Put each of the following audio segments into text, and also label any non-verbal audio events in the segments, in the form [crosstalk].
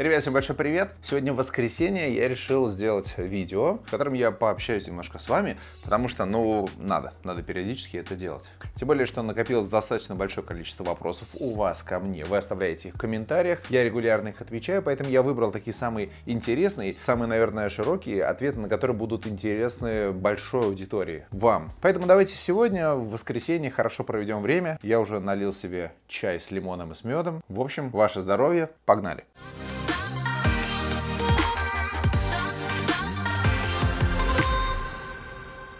Ребят, всем большой привет! Сегодня воскресенье, я решил сделать видео, в котором я пообщаюсь немножко с вами, потому что, ну, надо, надо периодически это делать. Тем более, что накопилось достаточно большое количество вопросов у вас ко мне, вы оставляете их в комментариях, я регулярно их отвечаю, поэтому я выбрал такие самые интересные, самые, наверное, широкие ответы, на которые будут интересны большой аудитории, вам. Поэтому давайте сегодня, в воскресенье, хорошо проведем время. Я уже налил себе чай с лимоном и с медом. В общем, ваше здоровье, погнали! Погнали!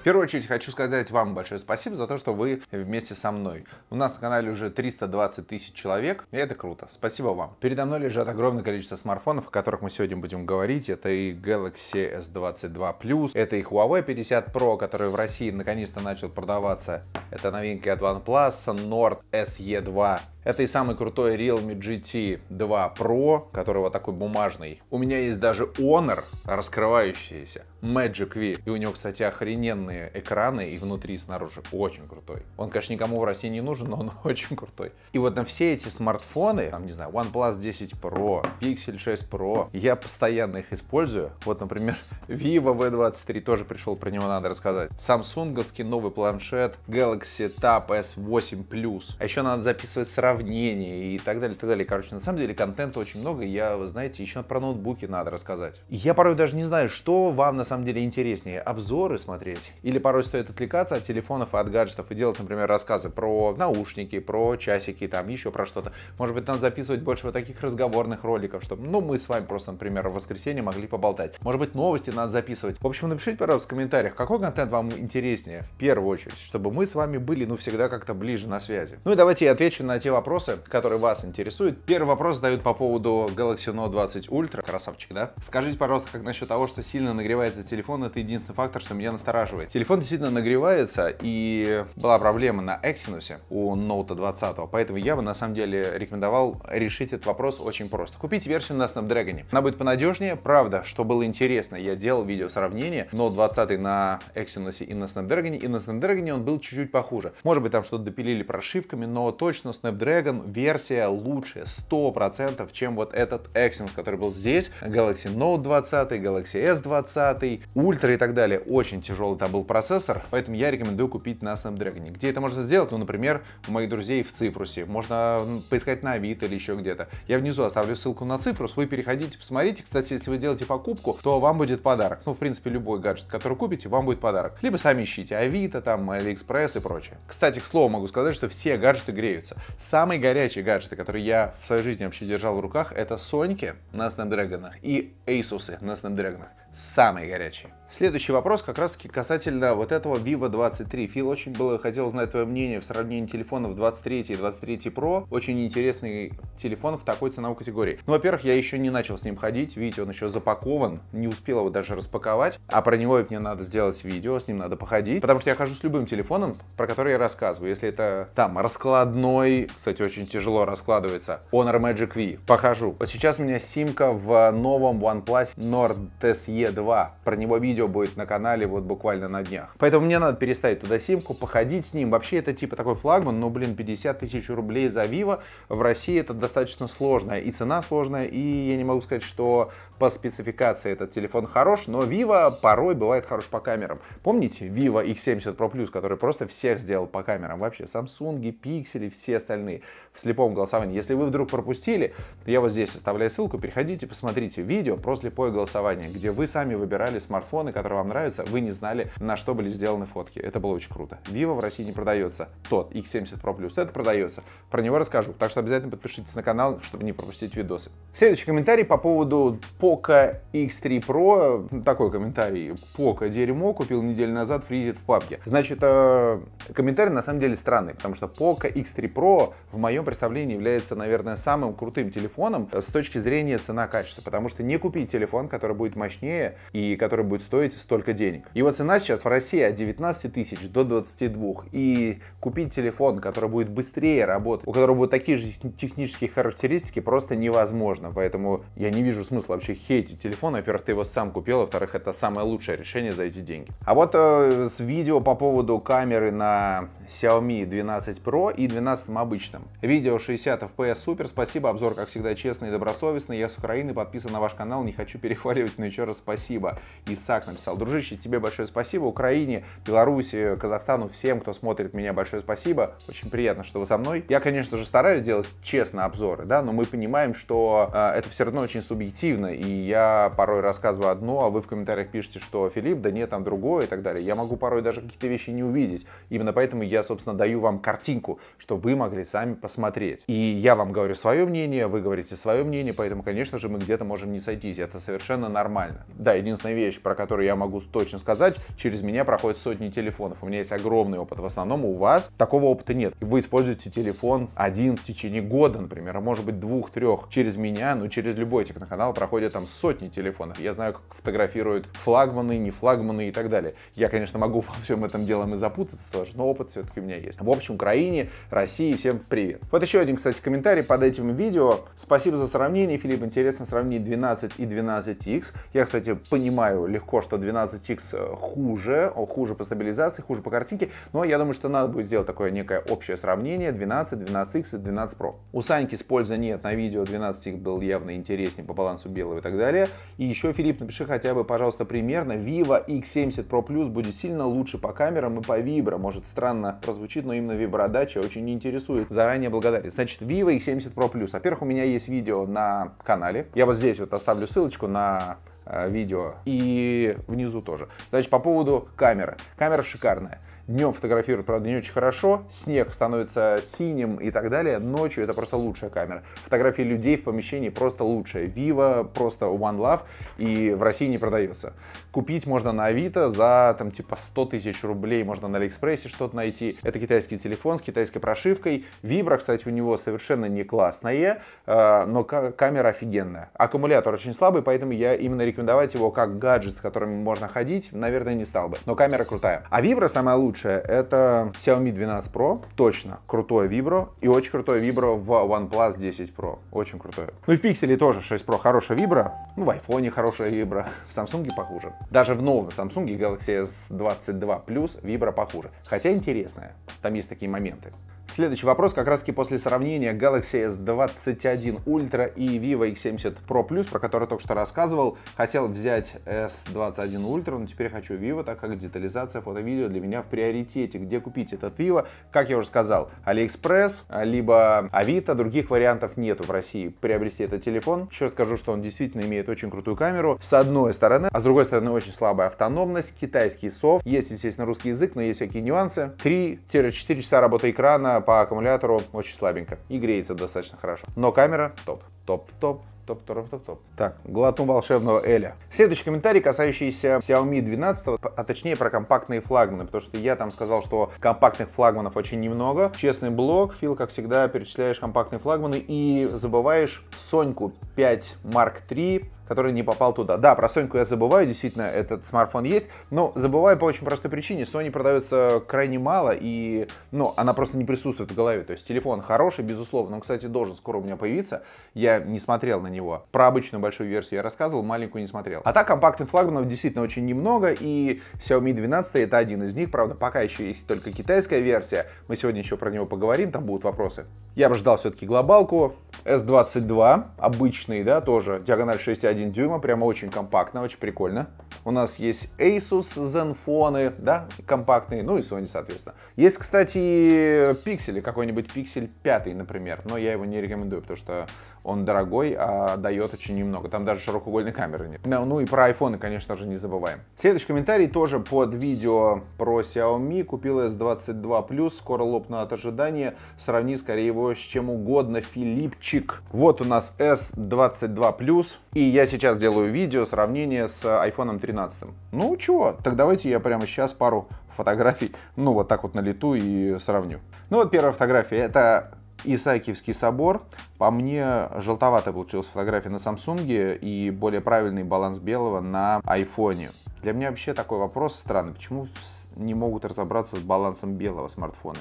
В первую очередь хочу сказать вам большое спасибо за то, что вы вместе со мной. У нас на канале уже 320 тысяч человек, и это круто. Спасибо вам. Передо мной лежат огромное количество смартфонов, о которых мы сегодня будем говорить. Это и Galaxy S22 Plus, это и Huawei 50 Pro, который в России наконец-то начал продаваться. Это новинки от OnePlus, Nord SE2. Это и самый крутой Realme GT 2 Pro, который вот такой бумажный. У меня есть даже Honor раскрывающийся. Magic V. И у него, кстати, охрененные экраны и внутри, и снаружи. Очень крутой. Он, конечно, никому в России не нужен, но он [laughs] очень крутой. И вот на все эти смартфоны, там, не знаю, OnePlus 10 Pro, Pixel 6 Pro, я постоянно их использую. Вот, например, [laughs] Vivo V23 тоже пришел, про него надо рассказать. Samsung новый планшет, Galaxy Tab S8 Plus. А еще надо записывать сравнения и так далее, и так далее. Короче, на самом деле контента очень много, и я, знаете, еще про ноутбуки надо рассказать. я порой даже не знаю, что вам на самом деле интереснее обзоры смотреть. Или порой стоит отвлекаться от телефонов и от гаджетов и делать, например, рассказы про наушники, про часики, там еще про что-то. Может быть, надо записывать больше вот таких разговорных роликов, чтобы, ну, мы с вами просто, например, в воскресенье могли поболтать. Может быть, новости надо записывать. В общем, напишите, пожалуйста, в комментариях, какой контент вам интереснее, в первую очередь, чтобы мы с вами были, ну, всегда как-то ближе на связи. Ну и давайте я отвечу на те вопросы, которые вас интересуют. Первый вопрос задают по поводу Galaxy Note 20 Ultra. Красавчик, да? Скажите, пожалуйста, как насчет того, что сильно нагревается нагревается телефон, это единственный фактор, что меня настораживает. Телефон действительно нагревается, и была проблема на Exynos у Note 20, поэтому я бы на самом деле рекомендовал решить этот вопрос очень просто. Купить версию на Snapdragon. Она будет понадежнее, правда, что было интересно, я делал видео сравнение Note 20 на Exynos и на Snapdragon, и на Snapdragon он был чуть-чуть похуже. Может быть, там что-то допилили прошивками, но точно Snapdragon версия лучше 100%, чем вот этот Exynos, который был здесь. Galaxy Note 20, Galaxy S20, 5, Ультра и так далее. Очень тяжелый там был процессор, поэтому я рекомендую купить на Snapdragon. Где это можно сделать? Ну, например, у моих друзей в Цифрусе. Можно поискать на Авито или еще где-то. Я внизу оставлю ссылку на Цифрус, вы переходите, посмотрите. Кстати, если вы сделаете покупку, то вам будет подарок. Ну, в принципе, любой гаджет, который купите, вам будет подарок. Либо сами ищите Авито, там, Алиэкспресс и прочее. Кстати, к слову, могу сказать, что все гаджеты греются. Самые горячие гаджеты, которые я в своей жизни вообще держал в руках, это Соньки на Snapdragon и Asus на Snapdragon. Самые горячие горячий. Следующий вопрос как раз-таки касательно вот этого Vivo 23. Фил, очень было хотел узнать твое мнение в сравнении телефонов 23 и 23 Pro. Очень интересный телефон в такой ценовой категории. Ну, во-первых, я еще не начал с ним ходить. Видите, он еще запакован, не успел его даже распаковать. А про него мне надо сделать видео, с ним надо походить. Потому что я хожу с любым телефоном, про который я рассказываю. Если это там раскладной, кстати, очень тяжело раскладывается, Honor Magic V, похожу. Вот сейчас у меня симка в новом OnePlus Nord SE 2. Про него видео видео будет на канале вот буквально на днях. Поэтому мне надо переставить туда симку, походить с ним. Вообще это типа такой флагман, но, блин, 50 тысяч рублей за Vivo в России это достаточно сложно. И цена сложная, и я не могу сказать, что по спецификации этот телефон хорош, но Vivo порой бывает хорош по камерам. Помните Vivo X70 Pro Plus, который просто всех сделал по камерам? Вообще Samsung, Pixel и все остальные в слепом голосовании. Если вы вдруг пропустили, я вот здесь оставляю ссылку, переходите, посмотрите видео про слепое голосование, где вы сами выбирали смартфоны, которые вам нравятся, вы не знали, на что были сделаны фотки. Это было очень круто. Vivo в России не продается. Тот X70 Pro Plus, это продается. Про него расскажу. Так что обязательно подпишитесь на канал, чтобы не пропустить видосы. Следующий комментарий по поводу по Poco X3 Pro, такой комментарий, Poco дерьмо, купил неделю назад, фризит в папке. Значит, э, комментарий на самом деле странный, потому что Poco X3 Pro в моем представлении является, наверное, самым крутым телефоном с точки зрения цена-качество, потому что не купить телефон, который будет мощнее и который будет стоить столько денег. Его цена сейчас в России от 19 тысяч до 22, и купить телефон, который будет быстрее работать, у которого будут такие же технические характеристики, просто невозможно, поэтому я не вижу смысла вообще хейтить телефон. Во-первых, ты его сам купил, во-вторых, это самое лучшее решение за эти деньги. А вот э, с видео по поводу камеры на Xiaomi 12 Pro и 12 обычном Видео 60 FPS супер, спасибо, обзор, как всегда, честный и добросовестный. Я с Украины, подписан на ваш канал, не хочу [laughs] перехваливать, но еще раз спасибо. Исаак написал, дружище, тебе большое спасибо, Украине, Беларуси, Казахстану, всем, кто смотрит меня, большое спасибо. Очень приятно, что вы со мной. Я, конечно же, стараюсь делать честно обзоры, да, но мы понимаем, что э, это все равно очень субъективно, и я порой рассказываю одно, а вы в комментариях пишете, что Филипп, да нет, там другое и так далее. Я могу порой даже какие-то вещи не увидеть. Именно поэтому я, собственно, даю вам картинку, чтобы вы могли сами посмотреть. И я вам говорю свое мнение, вы говорите свое мнение, поэтому, конечно же, мы где-то можем не сойтись. Это совершенно нормально. Да, единственная вещь, про которую я могу точно сказать, через меня проходят сотни телефонов. У меня есть огромный опыт. В основном у вас такого опыта нет. Вы используете телефон один в течение года, например, а может быть двух-трех. Через меня, ну через любой техноканал проходит там сотни телефонов. Я знаю, как фотографируют флагманы, не флагманы и так далее. Я, конечно, могу [laughs] во всем этом делом и запутаться тоже, но опыт все-таки у меня есть. В общем, Украине, России, всем привет. Вот еще один, кстати, комментарий под этим видео. Спасибо за сравнение, Филипп. Интересно сравнить 12 и 12X. Я, кстати, понимаю легко, что 12X э, хуже, хуже по стабилизации, хуже по картинке, но я думаю, что надо будет сделать такое некое общее сравнение 12, 12X и 12 Pro. У Саньки с пользой нет, на видео 12X был явно интереснее по балансу белого и так далее. И еще, Филипп, напиши хотя бы, пожалуйста, примерно. Vivo X70 Pro Plus будет сильно лучше по камерам и по вибро. Может, странно прозвучит, но именно вибродача очень интересует. Заранее благодарен. Значит, Vivo X70 Pro Plus. Во-первых, у меня есть видео на канале. Я вот здесь вот оставлю ссылочку на э, видео и внизу тоже. Значит, по поводу камеры. Камера шикарная. Днем фотографирует, правда, не очень хорошо, снег становится синим и так далее. Ночью это просто лучшая камера. Фотографии людей в помещении просто лучшая. Viva, просто One Love, и в России не продается. Купить можно на Авито за там типа 100 тысяч рублей, можно на Алиэкспрессе что-то найти. Это китайский телефон с китайской прошивкой. Вибра, кстати, у него совершенно не классная, э, но камера офигенная. Аккумулятор очень слабый, поэтому я именно рекомендовать его как гаджет, с которым можно ходить, наверное, не стал бы. Но камера крутая. А вибра самая лучшая, это Xiaomi 12 Pro, точно, крутое вибро, и очень крутое вибро в OnePlus 10 Pro, очень крутое. Ну и в Pixel тоже 6 Pro хорошая вибра, ну в iPhone хорошая вибра, в Samsung похуже. Даже в новом Samsung Galaxy S22 Plus вибра похуже. Хотя интересная, там есть такие моменты. Следующий вопрос как раз-таки после сравнения Galaxy S21 Ultra и Vivo X70 Pro Plus, про который только что рассказывал. Хотел взять S21 Ultra, но теперь хочу Vivo, так как детализация фото-видео для меня в приоритете. Где купить этот Vivo? Как я уже сказал, AliExpress, а, либо Авито, других вариантов нету в России приобрести этот телефон. Еще скажу, что он действительно имеет очень крутую камеру, с одной стороны, а с другой стороны очень слабая автономность, китайский софт, есть, естественно, русский язык, но есть всякие нюансы. 3-4 часа работы экрана по аккумулятору очень слабенько и греется достаточно хорошо. Но камера топ, топ, топ, топ, топ, топ, топ. Так, глотну волшебного Эля. Следующий комментарий, касающийся Xiaomi 12, а точнее про компактные флагманы, потому что я там сказал, что компактных флагманов очень немного. Честный блог, Фил, как всегда, перечисляешь компактные флагманы и забываешь Соньку 5 Mark 3 который не попал туда. Да, про Соньку я забываю, действительно, этот смартфон есть, но забываю по очень простой причине. Sony продается крайне мало, и ну, она просто не присутствует в голове. То есть телефон хороший, безусловно, он, кстати, должен скоро у меня появиться. Я не смотрел на него. Про обычную большую версию я рассказывал, маленькую не смотрел. А так компактных флагманов действительно очень немного, и Xiaomi 12 это один из них. Правда, пока еще есть только китайская версия. Мы сегодня еще про него поговорим, там будут вопросы. Я бы ждал все-таки глобалку. S22, обычный, да, тоже, диагональ 6.1 1,1 дюйма, прямо очень компактно, очень прикольно. У нас есть Asus Zenfone, да, компактные, ну и Sony, соответственно. Есть, кстати, Pixel какой-нибудь Pixel 5, например, но я его не рекомендую, потому что он дорогой, а дает очень немного. Там даже широкоугольной камеры нет. Ну и про iPhone конечно же, не забываем. Следующий комментарий тоже под видео про Xiaomi. Купил S22 Plus, скоро лопну от ожидания. Сравни скорее его с чем угодно, Филиппчик. Вот у нас S22 Plus, и я я сейчас делаю видео сравнение с iPhone 13. Ну чего, так давайте я прямо сейчас пару фотографий, ну вот так вот на лету и сравню. Ну вот первая фотография, это Исаакиевский собор. По мне, желтовато получилась фотография на Samsung и более правильный баланс белого на iPhone. Для меня вообще такой вопрос странный. Почему не могут разобраться с балансом белого смартфона?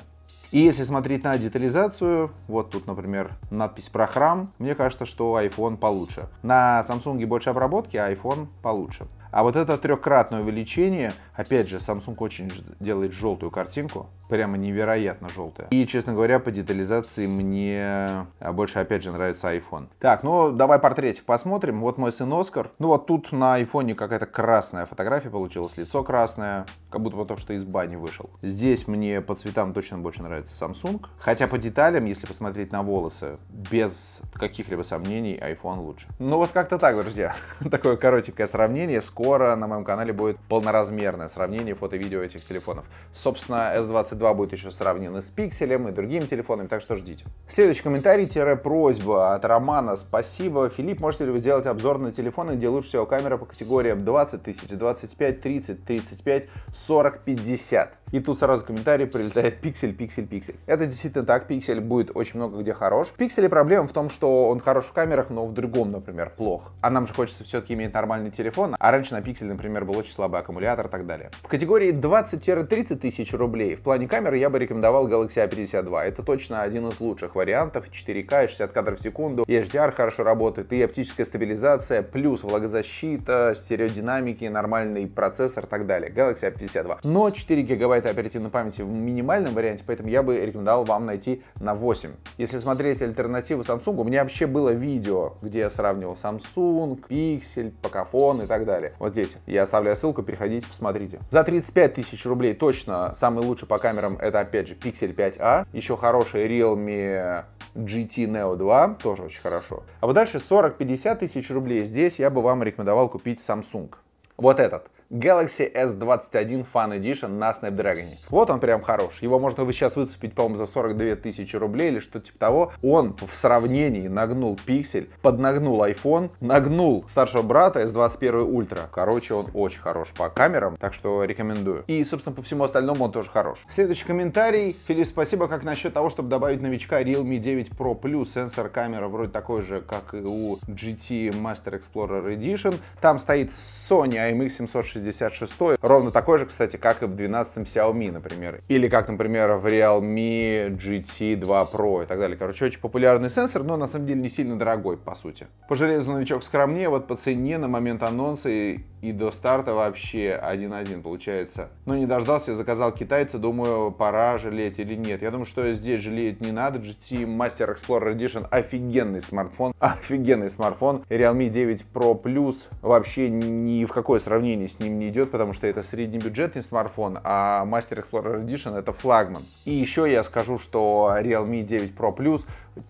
И если смотреть на детализацию, вот тут, например, надпись про храм, мне кажется, что iPhone получше. На Samsung больше обработки, а iPhone получше. А вот это трехкратное увеличение, опять же, Samsung очень делает желтую картинку, прямо невероятно желтая. И, честно говоря, по детализации мне а, больше, опять же, нравится iPhone. Так, ну, давай портретик посмотрим. Вот мой сын Оскар. Ну, вот тут на айфоне какая-то красная фотография получилась, лицо красное, как будто бы только что из бани вышел. Здесь мне по цветам точно больше нравится Samsung. Хотя по деталям, если посмотреть на волосы, без каких-либо сомнений, iPhone лучше. Ну, вот как-то так, друзья. [laughs] Такое коротенькое сравнение. Скоро на моем канале будет полноразмерное сравнение фото-видео этих телефонов. Собственно, S22 S22 будет еще сравнены с Пикселем и другими телефонами, так что ждите. Следующий комментарий-просьба от Романа. Спасибо. Филипп, можете ли вы сделать обзор на телефоны, где лучше всего камера по категориям 20 тысяч, 25, 30, 35, 40, 50? И тут сразу комментарий прилетает пиксель, пиксель, пиксель. Это действительно так, пиксель будет очень много где хорош. В пикселе проблема в том, что он хорош в камерах, но в другом, например, плох. А нам же хочется все-таки иметь нормальный телефон, а раньше на пиксель, например, был очень слабый аккумулятор и так далее. В категории 20-30 тысяч рублей в плане камеры я бы рекомендовал Galaxy A52. Это точно один из лучших вариантов. 4К, 60 кадров в секунду, HDR хорошо работает, и оптическая стабилизация, плюс влагозащита, стереодинамики, нормальный процессор и так далее. Galaxy A52. Но 4 гигабайта оперативной памяти в минимальном варианте, поэтому я бы рекомендовал вам найти на 8. Если смотреть альтернативу Samsung, у меня вообще было видео, где я сравнивал Samsung, Pixel, Pocophone и так далее. Вот здесь я оставляю ссылку, переходите, посмотрите. За 35 тысяч рублей точно самый лучший по камере камерам это опять же Pixel 5a, еще хороший Realme GT Neo 2, тоже очень хорошо. А вот дальше 40-50 тысяч рублей, здесь я бы вам рекомендовал купить Samsung. Вот этот. Galaxy S21 Fan Edition на Snapdragon. Вот он прям хорош. Его можно вы сейчас выцепить, по-моему, за 42 тысячи рублей или что-то типа того. Он в сравнении нагнул пиксель, поднагнул iPhone, нагнул старшего брата S21 Ultra. Короче, он очень хорош по камерам, так что рекомендую. И, собственно, по всему остальному он тоже хорош. Следующий комментарий. Филипп, спасибо. Как насчет того, чтобы добавить новичка Realme 9 Pro Plus? Сенсор камера вроде такой же, как и у GT Master Explorer Edition. Там стоит Sony IMX760 66, ровно такой же, кстати, как и в 12 Xiaomi, например. Или как, например, в Realme GT 2 Pro и так далее. Короче, очень популярный сенсор, но на самом деле не сильно дорогой, по сути. По железу новичок скромнее, вот по цене на момент анонса и и до старта вообще 1-1 получается. Но ну, не дождался, я заказал китайца, думаю, пора жалеть или нет. Я думаю, что здесь жалеть не надо. GT Master Explorer Edition офигенный смартфон, [laughs] офигенный смартфон. Realme 9 Pro Plus вообще ни в какое сравнение с ним не идет, потому что это среднебюджетный смартфон, а Master Explorer Edition это флагман. И еще я скажу, что Realme 9 Pro Plus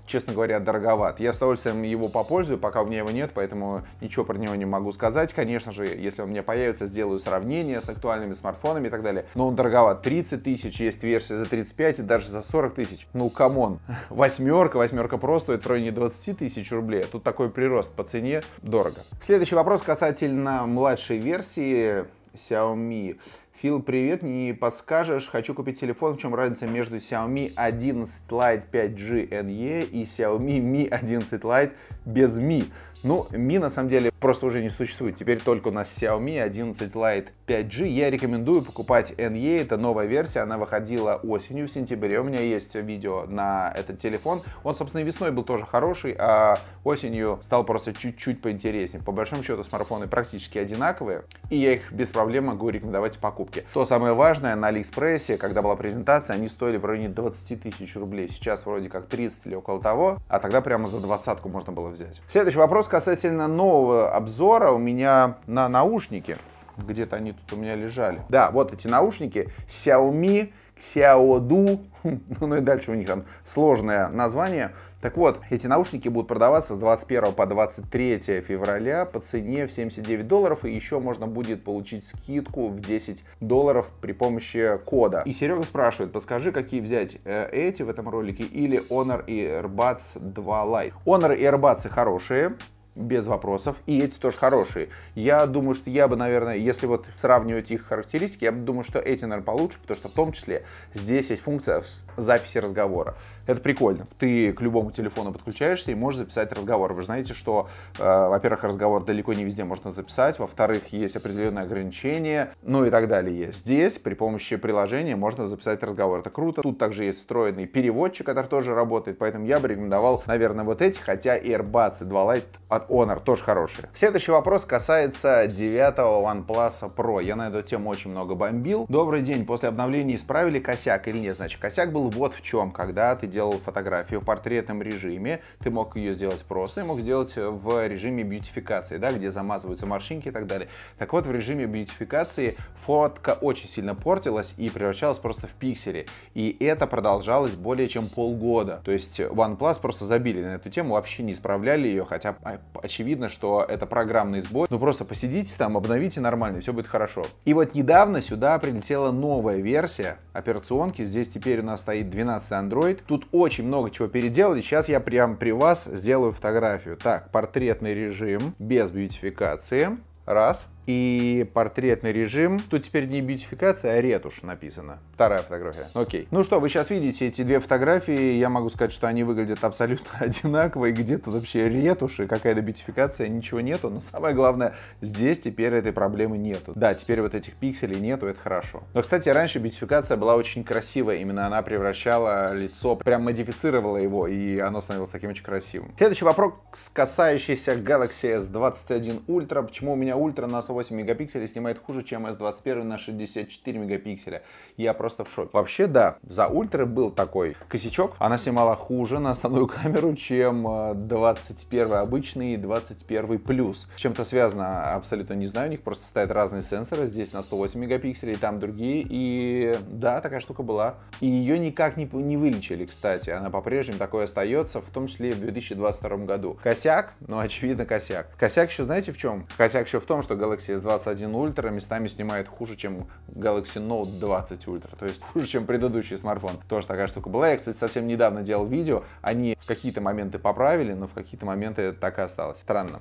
честно говоря, дороговат. Я с удовольствием его попользую, пока у меня его нет, поэтому ничего про него не могу сказать. Конечно же, если он у меня появится, сделаю сравнение с актуальными смартфонами и так далее. Но он дороговат. 30 тысяч, есть версия за 35 и даже за 40 тысяч. Ну, камон. Восьмерка, восьмерка просто стоит в районе 20 тысяч рублей. А тут такой прирост по цене дорого. Следующий вопрос касательно младшей версии Xiaomi. Фил, привет, не подскажешь, хочу купить телефон, в чем разница между Xiaomi 11 Lite 5G NE и Xiaomi Mi 11 Lite без Mi? Ну, Mi на самом деле просто уже не существует. Теперь только у нас Xiaomi 11 Lite 5G. Я рекомендую покупать NE, это новая версия, она выходила осенью, в сентябре. У меня есть видео на этот телефон. Он, собственно, и весной был тоже хороший, а осенью стал просто чуть-чуть поинтереснее. По большому счету смартфоны практически одинаковые, и я их без проблем могу рекомендовать в покупке. То самое важное, на Алиэкспрессе, когда была презентация, они стоили в районе 20 тысяч рублей. Сейчас вроде как 30 или около того, а тогда прямо за двадцатку можно было взять. Следующий вопрос, касательно нового обзора у меня на наушники. Где-то они тут у меня лежали. Да, вот эти наушники Xiaomi Xiaodu. Хм, ну, ну и дальше у них там сложное название. Так вот, эти наушники будут продаваться с 21 по 23 февраля по цене в 79 долларов, и еще можно будет получить скидку в 10 долларов при помощи кода. И Серега спрашивает, подскажи, какие взять э, эти в этом ролике или Honor и AirBuds 2 Lite. Honor и AirBuds хорошие, без вопросов, и эти тоже хорошие. Я думаю, что я бы, наверное, если вот сравнивать их характеристики, я думаю, что эти, наверное, получше, потому что в том числе здесь есть функция записи разговора. Это прикольно. Ты к любому телефону подключаешься и можешь записать разговор. Вы же знаете, что, э, во-первых, разговор далеко не везде можно записать, во-вторых, есть определенные ограничения, ну и так далее. Здесь при помощи приложения можно записать разговор. Это круто. Тут также есть встроенный переводчик, который тоже работает, поэтому я бы рекомендовал, наверное, вот эти, хотя AirBuds и 2 Lite от Honor, тоже хорошие. Следующий вопрос касается 9 OnePlus Pro. Я на эту тему очень много бомбил. Добрый день, после обновления исправили косяк или нет? Значит, косяк был вот в чем. Когда ты делал фотографию в портретном режиме, ты мог ее сделать просто и мог сделать в режиме бьютификации, да, где замазываются морщинки и так далее. Так вот, в режиме бьютификации фотка очень сильно портилась и превращалась просто в пиксели. И это продолжалось более чем полгода. То есть э, OnePlus просто забили на эту тему, вообще не исправляли ее, хотя а, очевидно, что это программный сбой. Ну просто посидите там, обновите нормально, все будет хорошо. И вот недавно сюда прилетела новая версия операционки. Здесь теперь у нас стоит 12 Android. Тут очень много чего переделали. Сейчас я прямо при вас сделаю фотографию. Так, портретный режим без бьютификации. Раз и портретный режим. Тут теперь не бьютификация, а ретушь написано. Вторая фотография. Окей. Ну что, вы сейчас видите эти две фотографии. Я могу сказать, что они выглядят абсолютно [laughs] одинаково. И где тут вообще ретушь и какая-то бьютификация? Ничего нету. Но самое главное, здесь теперь этой проблемы нету. Да, теперь вот этих пикселей нету, это хорошо. Но, кстати, раньше бьютификация была очень красивая. Именно она превращала лицо, прям модифицировала его, и оно становилось таким очень красивым. Следующий вопрос, касающийся Galaxy S21 Ultra. Почему у меня Ultra нас 108 мегапикселей снимает хуже, чем S21 на 64 мегапикселя. Я просто в шоке. Вообще, да, за ультра был такой косячок. Она снимала хуже на основную камеру, чем 21 э, обычный и 21 плюс. С чем-то связано, абсолютно не знаю. У них просто стоят разные сенсоры. Здесь на 108 мегапикселей, там другие. И да, такая штука была. И ее никак не, не вылечили, кстати. Она по-прежнему такой остается, в том числе и в 2022 году. Косяк, ну очевидно косяк. Косяк еще знаете в чем? Косяк еще в том, что Galaxy Galaxy S21 Ultra местами снимает хуже, чем Galaxy Note 20 Ultra, то есть [laughs] хуже, чем предыдущий смартфон. Тоже такая штука была. Я, кстати, совсем недавно делал видео, они в какие-то моменты поправили, но в какие-то моменты это так и осталось. Странно.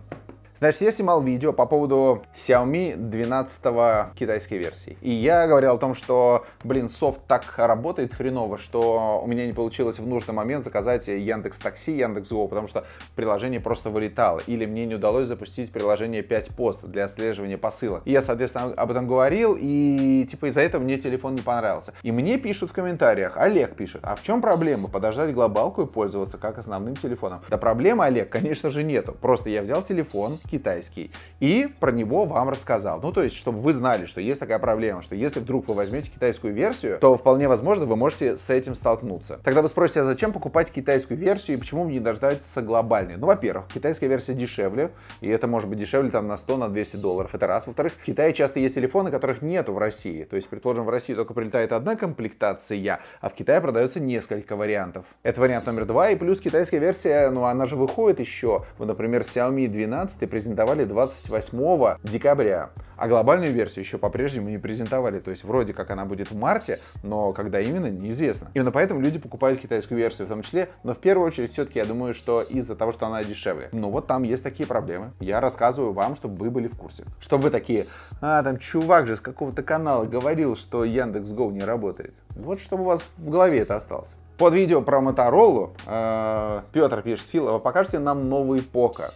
Значит, я снимал видео по поводу Xiaomi 12 китайской версии. И я говорил о том, что, блин, софт так работает хреново, что у меня не получилось в нужный момент заказать Яндекс Такси, Яндекс Яндекс.Го, потому что приложение просто вылетало. Или мне не удалось запустить приложение 5 пост для отслеживания посылок. И я, соответственно, об этом говорил, и типа из-за этого мне телефон не понравился. И мне пишут в комментариях, Олег пишет, а в чем проблема? Подождать глобалку и пользоваться как основным телефоном? Да проблемы, Олег, конечно же, нету. Просто я взял телефон, китайский, и про него вам рассказал. Ну, то есть, чтобы вы знали, что есть такая проблема, что если вдруг вы возьмете китайскую версию, то вполне возможно вы можете с этим столкнуться. Тогда вы спросите, а зачем покупать китайскую версию и почему не дождаться глобальной? Ну, во-первых, китайская версия дешевле, и это может быть дешевле там на 100, на 200 долларов, это раз. Во-вторых, в Китае часто есть телефоны, которых нету в России. То есть, предположим, в России только прилетает одна комплектация, а в Китае продается несколько вариантов. Это вариант номер два, и плюс китайская версия, ну, она же выходит еще, вот, например, Xiaomi 12 презентовали 28 декабря. А глобальную версию еще по-прежнему не презентовали. То есть вроде как она будет в марте, но когда именно, неизвестно. Именно поэтому люди покупают китайскую версию в том числе. Но в первую очередь все-таки я думаю, что из-за того, что она дешевле. Но ну вот там есть такие проблемы. Я рассказываю вам, чтобы вы были в курсе. Чтобы вы такие, а там чувак же с какого-то канала говорил, что Яндекс Яндекс.Гоу не работает. Вот чтобы у вас в голове это осталось. Под видео про Моторолу э, Петр пишет, Фил, а вы покажете нам новый Пока?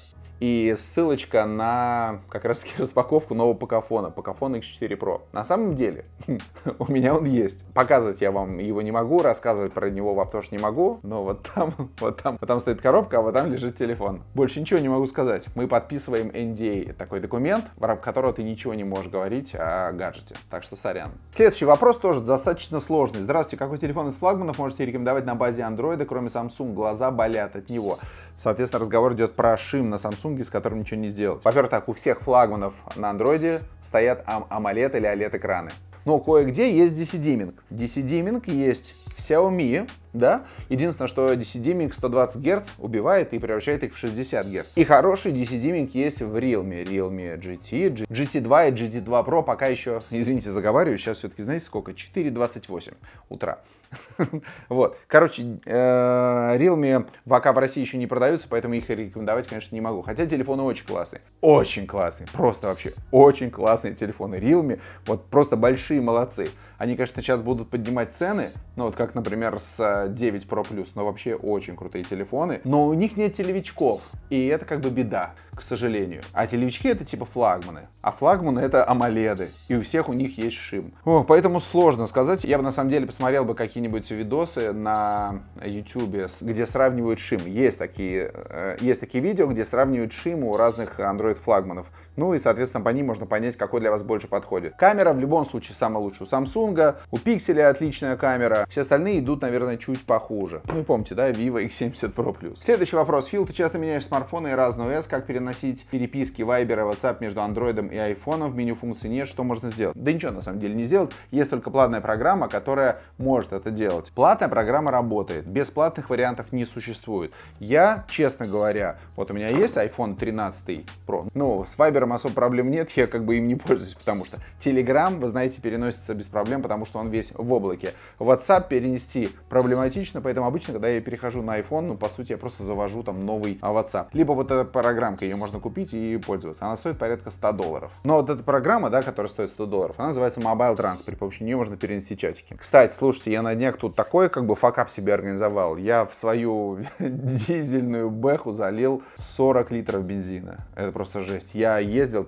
И ссылочка на как раз таки [laughs] распаковку нового Покафона, Покафон X4 Pro. На самом деле, [laughs] у меня он есть. Показывать я вам его не могу, рассказывать про него вам тоже не могу, но вот там, [laughs] вот там, вот там стоит коробка, а вот там лежит телефон. Больше ничего не могу сказать. Мы подписываем NDA, а такой документ, в рамках которого ты ничего не можешь говорить о гаджете. Так что сорян. Следующий вопрос тоже достаточно сложный. Здравствуйте, какой телефон из флагманов можете рекомендовать на базе Android, кроме Samsung? Глаза болят от него. Соответственно, разговор идет про шим на Samsung, с которым ничего не сделать. Во-первых, так, у всех флагманов на Android стоят AMOLED или OLED-экраны. Но кое-где есть dc Dimming. dc Dimming есть в Xiaomi, да? Единственное, что dc Dimming 120 Гц убивает и превращает их в 60 Гц. И хороший dc Dimming есть в Realme, Realme GT, GT2 и GT2 Pro пока еще, извините, заговариваю, сейчас все-таки знаете сколько? 4.28 утра. [laughs] вот. Короче, э, Realme пока в России еще не продаются, поэтому их рекомендовать, конечно, не могу. Хотя телефоны очень классные. Очень классные. Просто вообще очень классные телефоны Realme. Вот просто большие молодцы. Они, конечно, сейчас будут поднимать цены, ну вот как, например, с 9 э, Pro Plus, но вообще очень крутые телефоны, но у них нет телевичков, и это как бы беда, к сожалению. А телевички это типа флагманы, а флагманы это амоледы, и у всех у них есть шим. О, поэтому сложно сказать, я бы на самом деле посмотрел бы какие-нибудь видосы на YouTube, где сравнивают шим. Есть такие, э, есть такие видео, где сравнивают шим у разных Android флагманов. Ну и, соответственно, по ним можно понять, какой для вас больше подходит. Камера в любом случае самая лучшая у Samsung, Samsung, у Pixel отличная камера, все остальные идут, наверное, чуть похуже. Ну и помните, да, Vivo X70 Pro+. Plus. Следующий вопрос. Фил, ты часто меняешь смартфоны и разные OS, как переносить переписки Viber и WhatsApp между Android и iPhone, в меню функций нет, что можно сделать? Да ничего на самом деле не сделать, есть только платная программа, которая может это делать. Платная программа работает, бесплатных вариантов не существует. Я, честно говоря, вот у меня есть iPhone 13 Pro, но с Viber особо проблем нет, я как бы им не пользуюсь, потому что Telegram, вы знаете, переносится без проблем потому что он весь в облаке. WhatsApp перенести проблематично, поэтому обычно, когда я перехожу на iPhone, ну, по сути, я просто завожу там новый а, WhatsApp. Либо вот эта программка, ее можно купить и пользоваться. Она стоит порядка 100 долларов. Но вот эта программа, да, которая стоит 100 долларов, она называется Mobile Trans. При помощи нее можно перенести чатики. Кстати, слушайте, я на днях тут такое как бы факап себе организовал. Я в свою [laughs] дизельную бэху залил 40 литров бензина. Это просто жесть. Я ездил,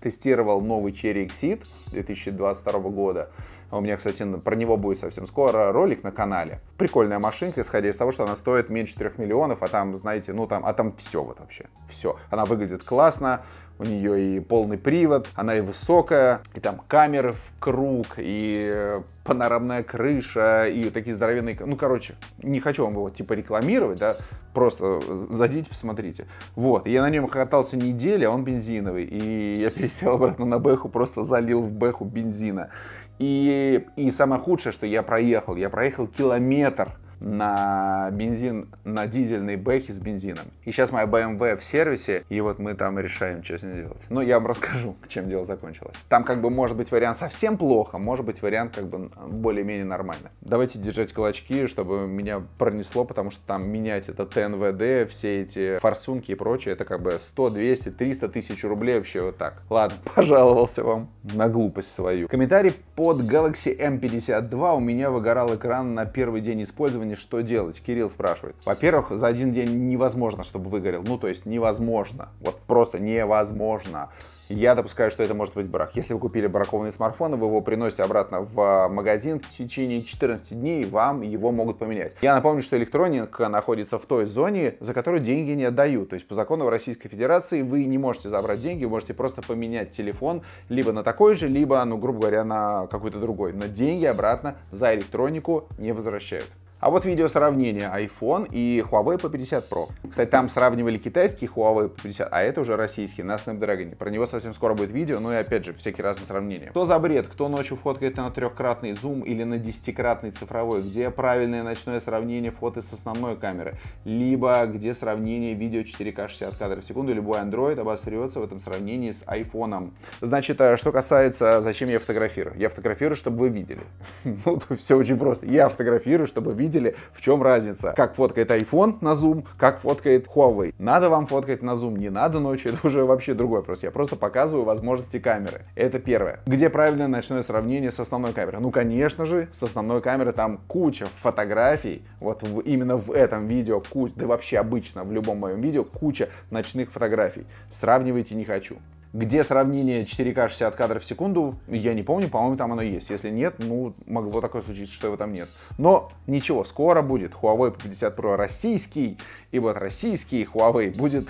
тестировал новый Cherry Exit 2022 года. А у меня, кстати, про него будет совсем скоро ролик на канале. Прикольная машинка, исходя из того, что она стоит меньше 4 миллионов, а там, знаете, ну там, а там все вот вообще, все. Она выглядит классно, у нее и полный привод, она и высокая, и там камеры в круг, и э, панорамная крыша, и такие здоровенные... Ну, короче, не хочу вам его типа рекламировать, да, просто э, зайдите, посмотрите. Вот, я на нем катался неделю, а он бензиновый, и я пересел обратно на Бэху, просто залил в Бэху бензина. И, и самое худшее, что я проехал, я проехал километр – на бензин, на дизельные бэхи с бензином. И сейчас моя BMW эм в сервисе, и вот мы там решаем, что с ней делать. Но я вам [laughs] расскажу, чем дело закончилось. Там как бы может быть вариант совсем плохо, может быть вариант как бы более-менее нормально. Давайте держать кулачки, чтобы меня пронесло, потому что там менять это ТНВД, все эти форсунки и прочее, это как бы 100, 200, 300 тысяч рублей вообще вот так. Ладно, [laughs] пожаловался вам на глупость свою. Комментарий под Galaxy M52. Эм У меня выгорал экран на первый день использования оборудование, что делать? Кирилл спрашивает. Во-первых, за один день невозможно, чтобы выгорел. Ну, то есть невозможно. Вот просто невозможно. Я допускаю, что это может быть брак. Если вы купили бракованный смартфон, вы его приносите обратно в а, магазин в течение 14 дней, вам его могут поменять. Я напомню, что электроника находится в той зоне, за которую деньги не отдают. То есть по закону Российской Федерации вы не можете забрать деньги, вы можете просто поменять телефон либо на такой же, либо, ну, грубо говоря, на какой-то другой. Но деньги обратно за электронику не возвращают. А вот видео сравнение iPhone и Huawei P50 Pro. Кстати, там сравнивали китайский Huawei P50, а это уже российский на Snapdragon. Про него совсем скоро будет видео, ну и опять же, всякие разные сравнения. Кто за бред? Кто ночью фоткает на трехкратный зум или на десятикратный цифровой? Где правильное ночное сравнение фото с основной камеры? Либо где сравнение видео 4 k 60 кадров в секунду? Любой Android обосрется в этом сравнении с iPhone. Значит, а, что касается, зачем я фотографирую? Я фотографирую, чтобы вы видели. [laughs] Ну, все очень просто. Я фотографирую, чтобы видели видели, в чем разница. Как фоткает iPhone на зум, как фоткает Huawei. Надо вам фоткать на зум, не надо ночью, [laughs] это уже вообще другой вопрос. Я просто показываю возможности камеры. Это первое. Где правильное ночное сравнение с основной камерой? Ну, конечно же, с основной камеры там куча фотографий. Вот в, именно в этом видео, куча, да вообще обычно в любом моем видео, куча ночных фотографий. Сравнивайте не хочу где сравнение 4К 60 кадров в секунду, я не помню, по-моему, там оно есть. Если нет, ну, могло такое случиться, что его там нет. Но ничего, скоро будет. Huawei P50 Pro российский, и вот российский Huawei будет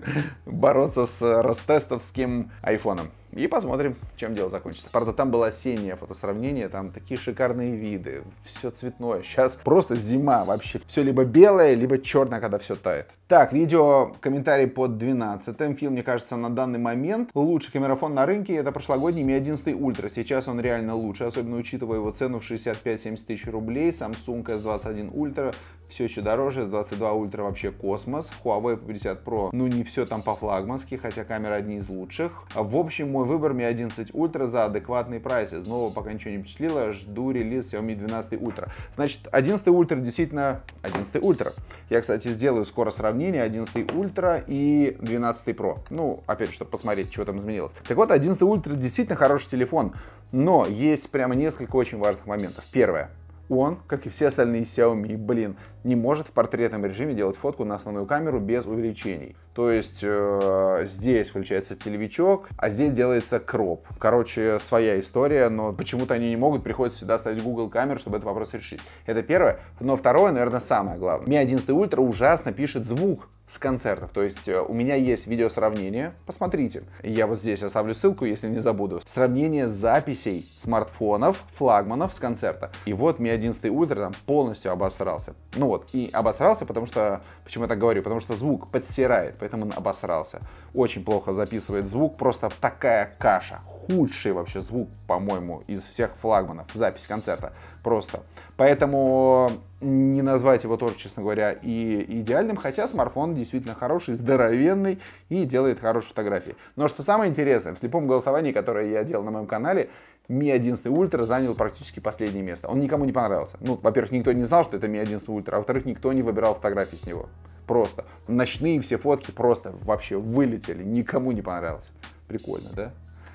[laughs] бороться с ростестовским айфоном. И посмотрим, чем дело закончится. Правда, там было осеннее фотосравнение, там такие шикарные виды, все цветное. Сейчас просто зима вообще. Все либо белое, либо черное, когда все тает. Так, видео, комментарий под 12 Фильм, мне кажется, на данный момент лучший камерафон на рынке. Это прошлогодний Mi 11 Ultra. Сейчас он реально лучше, особенно учитывая его цену в 65-70 тысяч рублей. Samsung S21 Ultra все еще дороже, с 22 Ultra вообще космос, Huawei 50 Pro, ну не все там по-флагмански, хотя камера одни из лучших. В общем, мой выбор Mi 11 Ultra за адекватный прайс, из нового пока ничего не впечатлило, жду релиз Xiaomi 12 Ultra. Значит, 11 Ultra действительно 11 Ultra. Я, кстати, сделаю скоро сравнение 11 Ultra и 12 Pro. Ну, опять, чтобы посмотреть, что там изменилось. Так вот, 11 Ultra действительно хороший телефон, но есть прямо несколько очень важных моментов. Первое он, как и все остальные Xiaomi, блин, не может в портретном режиме делать фотку на основную камеру без увеличений. То есть э, здесь включается телевичок, а здесь делается кроп. Короче, своя история, но почему-то они не могут, приходится сюда ставить Google камеру, чтобы этот вопрос решить. Это первое. Но второе, наверное, самое главное. Mi 11 Ultra ужасно пишет звук с концертов. То есть э, у меня есть видео сравнение, посмотрите. Я вот здесь оставлю ссылку, если не забуду. Сравнение записей смартфонов, флагманов с концерта. И вот Mi 11 Ultra там полностью обосрался. Ну вот, и обосрался, потому что, почему я так говорю, потому что звук подсирает, поэтому он обосрался. Очень плохо записывает звук, просто такая каша. Худший вообще звук, по-моему, из всех флагманов, запись концерта. Просто. Поэтому не назвать его тоже, честно говоря, и идеальным, хотя смартфон действительно хороший, здоровенный и делает хорошие фотографии. Но что самое интересное, в слепом голосовании, которое я делал на моем канале, Mi 11 Ultra занял практически последнее место. Он никому не понравился. Ну, во-первых, никто не знал, что это Mi 11 Ultra, а во-вторых, никто не выбирал фотографии с него. Просто. Ночные все фотки просто вообще вылетели, никому не понравилось. Прикольно, да?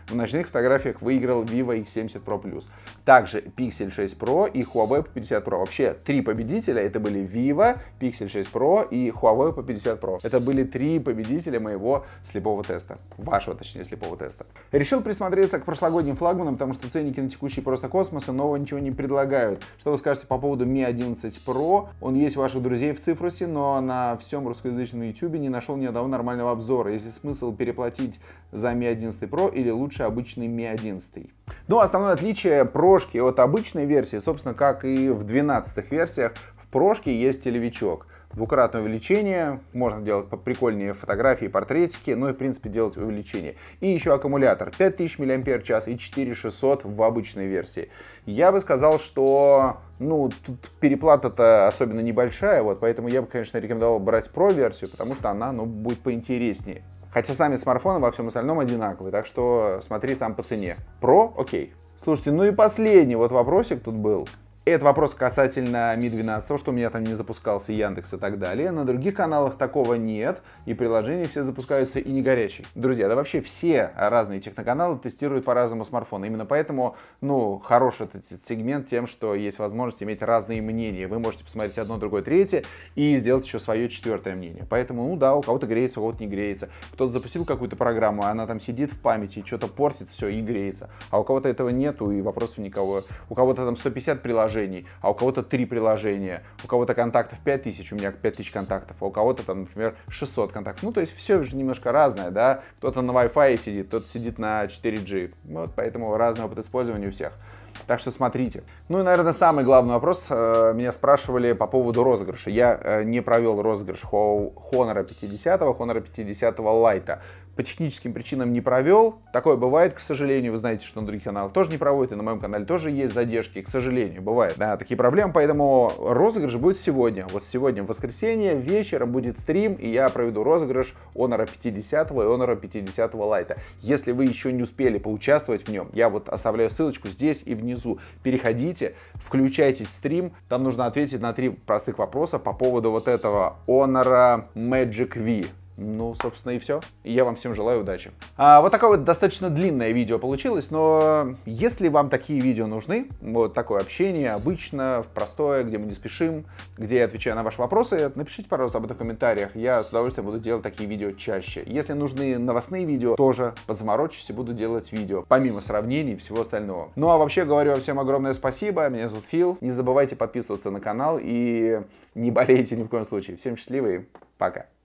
В ночных фотографиях выиграл Vivo X70 Pro Plus. Также Pixel 6 Pro и Huawei P50 Pro. Вообще, три победителя это были Vivo, Pixel 6 Pro и Huawei P50 Pro. Это были три победителя моего слепого теста. Вашего, точнее, слепого теста. Решил присмотреться к прошлогодним флагманам, потому что ценники на текущие просто космоса и нового ничего не предлагают. Что вы скажете по поводу Mi 11 Pro? Он есть у ваших друзей в цифрусе, но на всем русскоязычном YouTube не нашел ни одного нормального обзора. Если смысл переплатить за Mi 11 Pro или лучше лучше обычный Mi 11. Но основное отличие прошки от обычной версии, собственно, как и в 12 версиях, в прошке есть телевичок двукратное увеличение, можно делать прикольнее фотографии, портретики, ну и в принципе делать увеличение. И еще аккумулятор 5000 мАч и 4600 в обычной версии. Я бы сказал, что ну, тут переплата-то особенно небольшая, вот, поэтому я бы, конечно, рекомендовал брать Pro-версию, потому что она, ну, будет поинтереснее. Хотя сами смартфоны во всем остальном одинаковые, так что смотри сам по цене. Про, окей. Слушайте, ну и последний вот вопросик тут был. Это вопрос касательно Mi 12, что у меня там не запускался Яндекс и так далее. На других каналах такого нет, и приложения все запускаются и не горячие. Друзья, да вообще все разные техноканалы тестируют по-разному смартфоны. Именно поэтому, ну, хорош этот сегмент тем, что есть возможность иметь разные мнения. Вы можете посмотреть одно, другое, третье и сделать еще свое четвертое мнение. Поэтому, ну да, у кого-то греется, у кого-то не греется. Кто-то запустил какую-то программу, она там сидит в памяти, что-то портит, все, и греется. А у кого-то этого нету, и вопросов никого. У кого-то там 150 приложений, приложений, а у кого-то 3 приложения, у кого-то контактов 5000, у меня 5000 контактов, а у кого-то там, например, 600 контактов. Ну, то есть все же немножко разное, да, кто-то на Wi-Fi сидит, тот сидит на 4G, вот поэтому разный опыт использования у всех. Так что смотрите. Ну и, наверное, самый главный вопрос. Э, меня спрашивали по поводу розыгрыша. Я э, не провел розыгрыш Honor 50, Honor 50 Lite по техническим причинам не провел. Такое бывает, к сожалению. Вы знаете, что на других каналах тоже не проводят, и на моем канале тоже есть задержки, к сожалению, бывает. Да, такие проблемы, поэтому розыгрыш будет сегодня. Вот сегодня, в воскресенье, вечером будет стрим, и я проведу розыгрыш Honor 50 и Honor 50 Lite. Если вы еще не успели поучаствовать в нем, я вот оставляю ссылочку здесь и внизу. Переходите, включайтесь в стрим, там нужно ответить на три простых вопроса по поводу вот этого Honor Magic V. Ну, собственно, и все. я вам всем желаю удачи. А, вот такое вот достаточно длинное видео получилось, но если вам такие видео нужны, вот такое общение, обычно, простое, где мы не спешим, где я отвечаю на ваши вопросы, напишите, пожалуйста, об этом в комментариях. Я с удовольствием буду делать такие видео чаще. Если нужны новостные видео, тоже подзаморочусь и буду делать видео, помимо сравнений и всего остального. Ну, а вообще говорю всем огромное спасибо. Меня зовут Фил. Не забывайте подписываться на канал и не болейте ни в коем случае. Всем счастливы и пока.